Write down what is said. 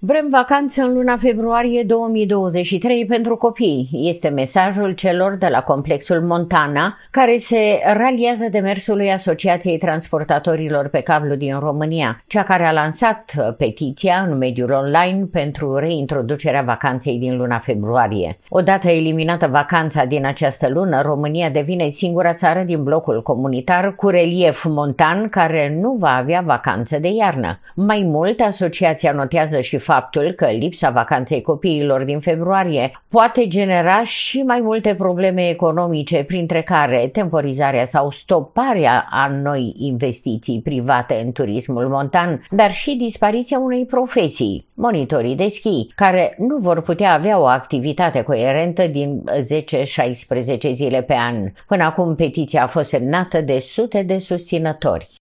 Vrem vacanțe în luna februarie 2023 pentru copii, este mesajul celor de la Complexul Montana, care se raliază demersului Asociației Transportatorilor pe Cablu din România, cea care a lansat petiția în mediul online pentru reintroducerea vacanței din luna februarie. Odată eliminată vacanța din această lună, România devine singura țară din blocul comunitar cu relief montan care nu va avea vacanță de iarnă. Mai mult, asociația notează și faptul că lipsa vacanței copiilor din februarie poate genera și mai multe probleme economice, printre care temporizarea sau stoparea a noi investiții private în turismul montan, dar și dispariția unei profesii, monitorii de schi, care nu vor putea avea o activitate coerentă din 10-16 zile pe an. Până acum, petiția a fost semnată de sute de susținători.